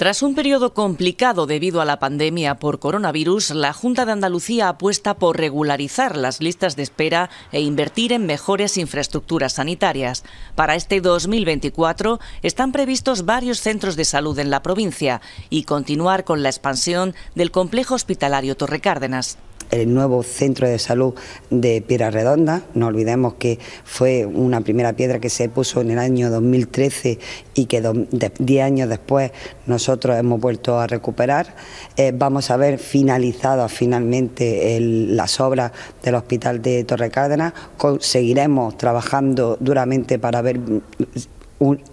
Tras un periodo complicado debido a la pandemia por coronavirus, la Junta de Andalucía apuesta por regularizar las listas de espera e invertir en mejores infraestructuras sanitarias. Para este 2024 están previstos varios centros de salud en la provincia y continuar con la expansión del complejo hospitalario Cárdenas el nuevo centro de salud de Piedra Redonda. No olvidemos que fue una primera piedra que se puso en el año 2013 y que 10 años después nosotros hemos vuelto a recuperar. Eh, vamos a ver finalizadas finalmente las obras del hospital de Torre Cárdenas. seguiremos trabajando duramente para ver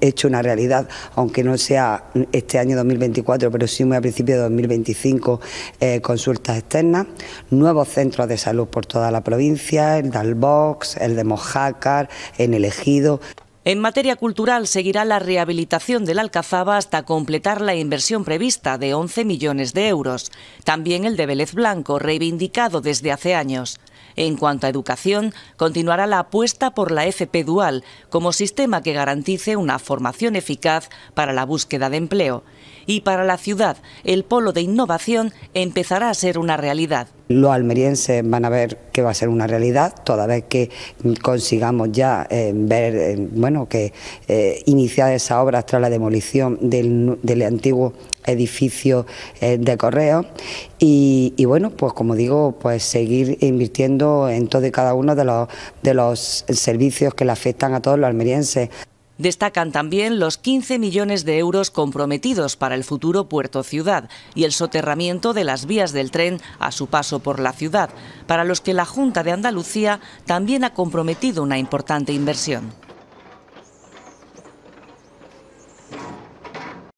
hecho, una realidad, aunque no sea este año 2024, pero sí muy a principios de 2025, eh, consultas externas, nuevos centros de salud por toda la provincia, el Dalbox, el de Mojácar, en el Ejido. En materia cultural seguirá la rehabilitación del Alcazaba hasta completar la inversión prevista de 11 millones de euros, también el de Vélez Blanco, reivindicado desde hace años. En cuanto a educación, continuará la apuesta por la FP Dual como sistema que garantice una formación eficaz para la búsqueda de empleo. Y para la ciudad, el polo de innovación empezará a ser una realidad. Los almerienses van a ver que va a ser una realidad toda vez que consigamos ya eh, ver, eh, bueno, que eh, iniciar esa obra tras la demolición del, antiguo edificio de correo y, bueno pues como digo pues seguir invirtiendo en todo y cada uno de los de los servicios que le afectan a todos los almerienses. Destacan también los 15 millones de euros comprometidos para el futuro puerto ciudad y el soterramiento de las vías del tren a su paso por la ciudad, para los que la Junta de Andalucía también ha comprometido una importante inversión.